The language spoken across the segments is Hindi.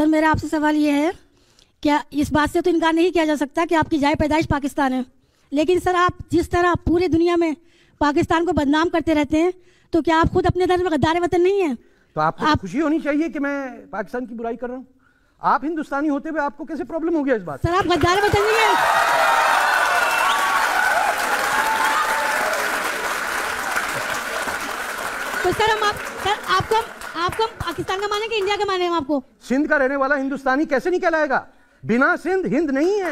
सर मेरा आपसे सवाल ये है क्या इस बात से तो इनकार नहीं किया जा सकता कि आपकी जाय पैदाइश पाकिस्तान है लेकिन सर आप जिस तरह पूरी दुनिया में पाकिस्तान को बदनाम करते रहते हैं तो क्या आप खुद अपने धर्म गद्दार वतन नहीं है तो आपको आप... खुशी होनी चाहिए कि मैं पाकिस्तान की बुराई कर रहा हूँ आप हिंदुस्तानी होते हुए आपको कैसे प्रॉब्लम हो गया इस बात सर आप गद्दार वतन नहीं है आप आपको पाकिस्तान का माने कि इंडिया का माने हम आपको सिंध का रहने वाला हिंदुस्तानी कैसे नहीं कहलाएगा बिना सिंध हिंद नहीं है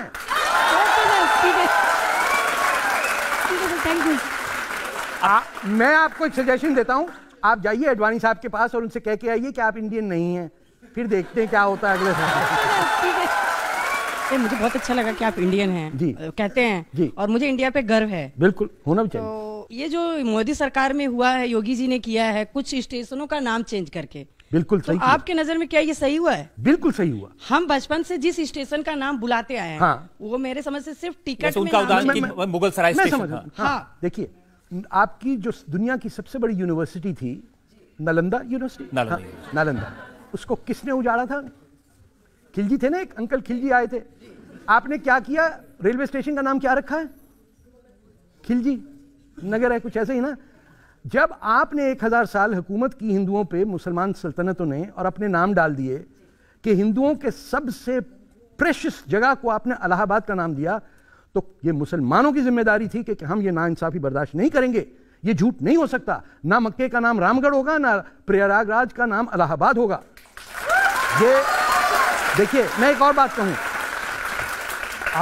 आ, मैं आपको एक सजेशन देता हूँ आप जाइए अडवाणी साहब के पास और उनसे कह के आइए कि आप इंडियन नहीं हैं फिर देखते हैं क्या होता है अगले साल मुझे बहुत अच्छा लगा कि आप इंडियन हैं जी कहते हैं जी और मुझे इंडिया पे गर्व है बिल्कुल होना भी चाहिए तो... ये जो मोदी सरकार में हुआ है योगी जी ने किया है कुछ स्टेशनों का नाम चेंज करके बिल्कुल तो सही तो आपके नजर में क्या ये सही हुआ है बिल्कुल सही हुआ हम बचपन से जिस स्टेशन का नाम बुलाते आए हैं हाँ। वो मेरे समझ से सिर्फ टिकट उनका मुगल सराय स्टेशन हाँ, हाँ। देखिए आपकी जो दुनिया की सबसे बड़ी यूनिवर्सिटी थी नालंदा हाँ, यूनिवर्सिटी नालंदा उसको किसने उजाड़ा था खिलजी थे ना एक अंकल खिलजी आए थे आपने क्या किया रेलवे स्टेशन का नाम क्या रखा है खिलजी नगर है कुछ ऐसे ही ना जब आपने एक हज़ार साल हुकूमत की हिंदुओं पे मुसलमान सल्तनतों ने और अपने नाम डाल दिए कि हिंदुओं के सबसे प्रेशस जगह को आपने अलाहाबाद का नाम दिया तो ये मुसलमानों की जिम्मेदारी थी कि, हम ये नाइंसाफ़ी बर्दाश्त नहीं करेंगे ये झूठ नहीं हो सकता ना मक्के का नाम रामगढ़ होगा ना प्रयागराज का नाम अलाहाबाद होगा ये देखिए मैं एक और बात कहूं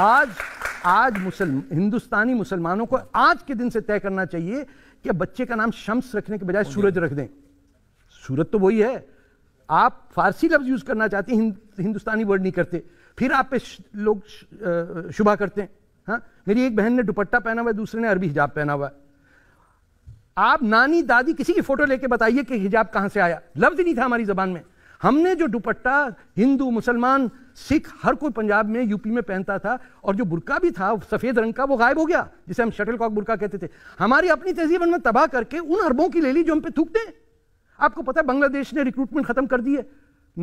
आज आज मुसलम हिंदुस्तानी मुसलमानों को आज के दिन से तय करना चाहिए कि बच्चे का नाम शम्स रखने के बजाय सूरज रख दें सूरज तो वही है आप फारसी लफ्ज़ यूज़ करना चाहते हैं हिंदुस्तानी वर्ड नहीं करते फिर आप पे लोग शुभा करते हैं हा? मेरी एक बहन ने दुपट्टा पहना हुआ है दूसरे ने अरबी हिजाब पहना हुआ है आप नानी दादी किसी की फोटो लेके बताइए कि हिजाब कहां से आया लफ्ज़ नहीं था हमारी जबान में हमने जो दुपट्टा हिंदू मुसलमान सिख हर कोई पंजाब में यूपी में पहनता था और जो बुरका भी था सफ़ेद रंग का वो गायब हो गया जिसे हम शटल कॉक बुरका कहते थे हमारी अपनी तहजीब हमने तबाह करके उन अरबों की ले ली जो हम पे थूकते हैं आपको पता है बांग्लादेश ने रिक्रूटमेंट खत्म कर दी है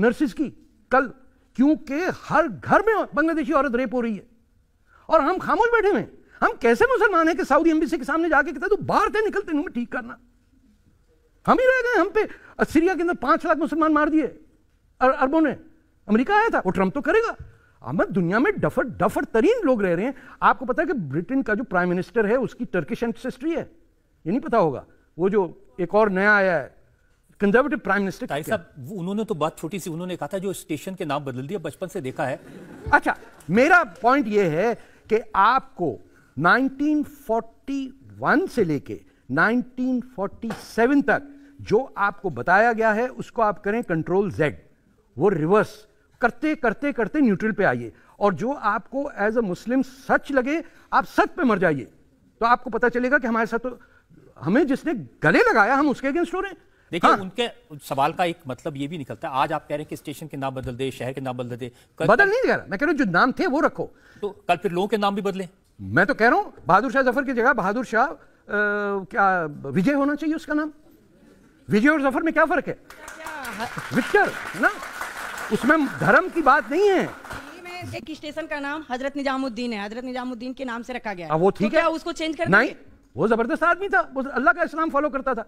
नर्सिस की कल क्योंकि हर घर में बांग्लादेशी औरत रेप हो रही है और हम खामोश बैठे हुए हम कैसे मुसलमान हैं कि सऊदी एम्बेसी के सामने जाके कहते तू बाहर थे निकलते ठीक करना हम ही रह गए हम पे सीरिया के अंदर पांच लाख मुसलमान मार दिए अरबों ने अमेरिका आया था वो ट्रंप तो करेगा अमर दुनिया में डफर डफर तरीन लोग रह रहे हैं आपको पता है कि ब्रिटेन का जो प्राइम मिनिस्टर है उसकी टर्किश एंसेस्ट्री है ये नहीं पता होगा वो जो एक और नया आया है कंजर्वेटिव प्राइम मिनिस्टर साहब उन्होंने तो बात छोटी सी उन्होंने कहा था जो स्टेशन के नाम बदल दिया बचपन से देखा है अच्छा मेरा पॉइंट ये है कि आपको 1941 से लेके 1947 तक जो आपको बताया गया है उसको आप करें कंट्रोल जेड वो रिवर्स करते करते करते न्यूट्रल पे आइए और जो आपको एज अ मुस्लिम सच लगे आप सच पे मर जाइए तो आपको पता चलेगा कि हमारे साथ तो हमें जिसने गले लगाया हम उसके अगेंस्ट हो रहे हैं देखिए हाँ। उनके सवाल का एक मतलब ये भी निकलता है आज आप कह रहे हैं कि स्टेशन के नाम बदल दे शहर के नाम बदल दे कल बदल नहीं कह रहा मैं कह रहा हूँ जो नाम थे वो रखो तो कल फिर लोगों के नाम भी बदले मैं तो कह रहा हूँ बहादुर शाह जफर की जगह बहादुर शाह क्या विजय होना चाहिए उसका नाम विजय और जफर में क्या फर्क है विक्टर ना उसमें धर्म की बात नहीं है एक स्टेशन का नाम हजरत निजामुद्दीन है हजरत निजामुद्दीन के नाम से रखा गया वो तो ठीक है उसको चेंज कर नहीं वो जबरदस्त आदमी था वो अल्लाह का इस्लाम फॉलो करता था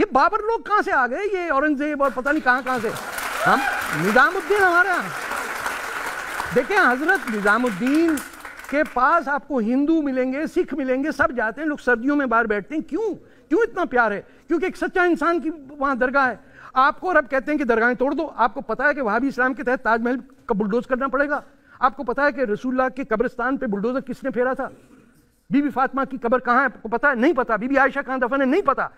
ये बाबर लोग कहाँ से आ गए ये औरंगजेब और पता नहीं कहाँ कहाँ से हम निजामुद्दीन हमारे यहाँ देखिए हजरत निजामुद्दीन के पास आपको हिंदू मिलेंगे सिख मिलेंगे सब जाते हैं लोग सर्दियों में बाहर बैठते हैं क्यों क्यों इतना प्यार है क्योंकि एक सच्चा इंसान की वहां दरगाह है आपको और अब कहते हैं कि दरगाहें तोड़ दो आपको पता है कि वहां भी इस्लाम के तहत ताजमहल का बुलडोज करना पड़ेगा आपको पता है कि रसूल्ला के कब्रिस्तान पे बुलडोजर किसने फेरा था बीबी फातिमा की कब्र कहाँ है आपको पता है नहीं पता बीबी आयशा कहाँ दफन है नहीं पता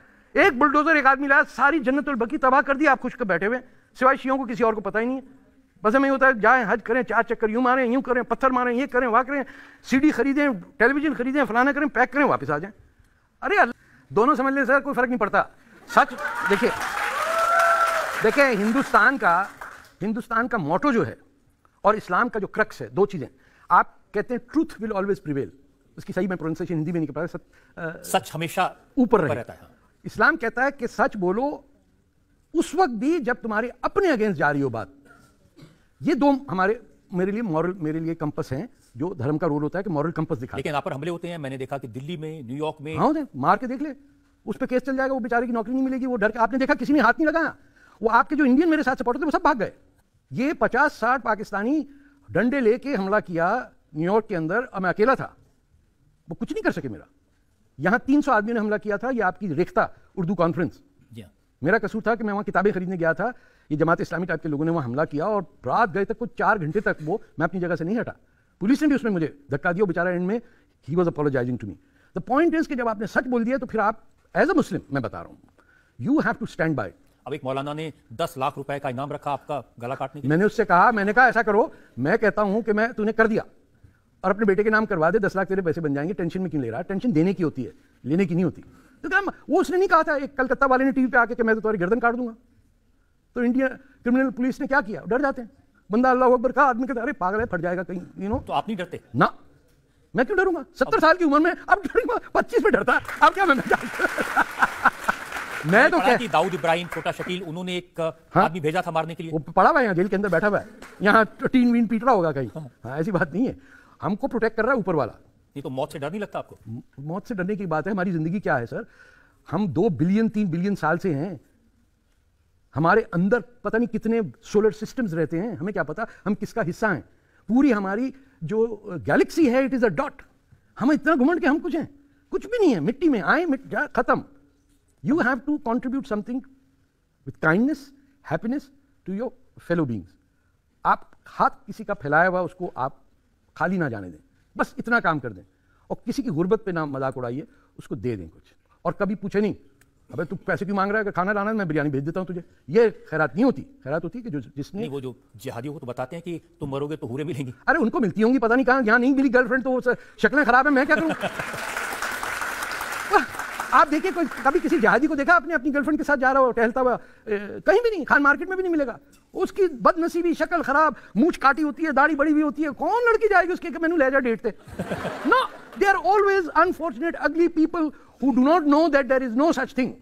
एक बुलडोजर एक आदमी लाया सारी जन्नत बकी तबाह कर दी आप खुश कर बैठे हुए सिवाय शियों को किसी और को पता ही नहीं है बस हमें होता है जाएं हज करें चार चक्कर यूं मारें यूं करें पत्थर मारें ये करें वहाँ करें सीडी खरीदें टेलीविजन खरीदें फलाना करें पैक करें वापस आ जाएं अरे दोनों समझ लें सर कोई फर्क नहीं पड़ता सच देखिए देखिए हिंदुस्तान का हिंदुस्तान का मोटो जो है और इस्लाम का जो क्रक्स है दो चीज़ें आप कहते हैं ट्रूथ विल ऑलवेज प्रिवेल उसकी सही मैं प्रोनाउंसिएशन हिंदी में नहीं कर पा सच सच हमेशा ऊपर रहता है हाँ। इस्लाम कहता है कि सच बोलो उस वक्त भी जब तुम्हारे अपने अगेंस्ट जा रही हो बात ये दो हमारे मेरे लिए मॉरल मेरे लिए कंपस हैं जो धर्म का रोल होता है कि मॉरल कंपस दिखा लेकिन आप पर हमले होते हैं मैंने देखा कि दिल्ली में न्यूयॉर्क में हाँ मार के देख ले उस पर केस चल जाएगा वो बेचारे की नौकरी नहीं मिलेगी वो डर के आपने देखा किसी ने हाथ नहीं लगाया वो आपके जो इंडियन मेरे साथ सपोर्टर थे वो सब भाग गए ये पचास साठ पाकिस्तानी डंडे लेके हमला किया न्यूयॉर्क के अंदर अब मैं अकेला था वो कुछ नहीं कर सके मेरा यहाँ तीन सौ आदमी ने हमला किया था ये आपकी रेखता उर्दू कॉन्फ्रेंस हाँ। मेरा कसूर था कि मैं वहाँ किताबें खरीदने गया था ये जमात इस्लामी टाइप के लोगों ने वहाँ हमला किया और रात गए तक कुछ चार घंटे तक वो मैं अपनी जगह से नहीं हटा पुलिस ने भी उसमें मुझे धक्का दिया बेचारा एंड में ही was apologising to me the point is कि जब आपने सच बोल दिया तो फिर आप एज अ मुस्लिम मैं बता रहा हूँ you have to stand by अब एक मौलाना ने दस लाख रुपए का इनाम रखा आपका गला काटने मैंने उससे कहा मैंने कहा ऐसा करो मैं कहता हूं कि मैं तूने कर दिया और अपने बेटे के नाम करवा दे दस लाख तेरे पैसे बन जाएंगे टेंशन में क्यों ले रहा है टेंशन देने की होती है लेने की नहीं होती तो क्या वो उसने नहीं कहा था एक कलकत्ता वाले ने टीवी पे आके कि मैं तो तुम्हारी गर्दन काट दूंगा तो इंडिया क्रिमिनल पुलिस ने क्या किया डर जाते हैं बंदा अल्लाह अकबर का आदमी कहता अरे पागल है फट जाएगा कहीं यू नो तो आप नहीं डरते ना मैं क्यों डरूंगा सत्तर साल की उम्र में अब डरूंगा पच्चीस में डरता अब क्या मैं मैं तो कहती दाऊद इब्राहिम छोटा शकील उन्होंने एक हाँ? आदमी भेजा था मारने के लिए वो पड़ा हुआ है जेल के अंदर बैठा हुआ है यहाँ तो टीन वीन पीट रहा होगा कहीं हाँ, हाँ ऐसी बात नहीं है हमको प्रोटेक्ट कर रहा है ऊपर वाला नहीं तो मौत से डर नहीं लगता आपको मौत से डरने की बात है हमारी जिंदगी क्या है सर हम दो बिलियन तीन बिलियन साल से हैं हमारे अंदर पता नहीं कितने सोलर सिस्टम्स रहते हैं हमें क्या पता हम किसका हिस्सा हैं पूरी हमारी जो गैलेक्सी है इट इज़ अ डॉट हम इतना घुमंड के हम कुछ हैं कुछ भी नहीं है मिट्टी में आए मिट जा खत्म you have to contribute something with kindness happiness to your fellow beings आप हाथ किसी का फैलाया हुआ उसको आप खाली ना जाने दें बस इतना काम कर दें और किसी की गुर्बत पे ना मजाक उड़ाइए उसको दे दें कुछ और कभी पूछे नहीं अबे तू पैसे क्यों मांग रहा है खाना लाना मैं बिरयानी भेज देता हूँ तुझे ये खैरात नहीं होती खैरात होती कि जो जिसने वो जो जिहादियों को तो बताते हैं कि तुम मरोगे तो हूरे मिलेंगी अरे उनको मिलती होंगी पता नहीं कहाँ यहाँ नहीं मिली गर्लफ्रेंड तो शक्लें खराब है मैं क्या करूँ आप देखिए कोई कभी किसी जहाजी को देखा अपने अपनी गर्लफ्रेंड के साथ जा रहा हो टहलता हुआ कहीं भी नहीं खान मार्केट में भी नहीं मिलेगा उसकी बदनसीबी शक्ल खराब मूछ काटी होती है दाढ़ी बड़ी भी होती है कौन लड़की जाएगी उसके मैंने ले जा डेट से no they are always unfortunate ugly people who do not know that there is no such thing.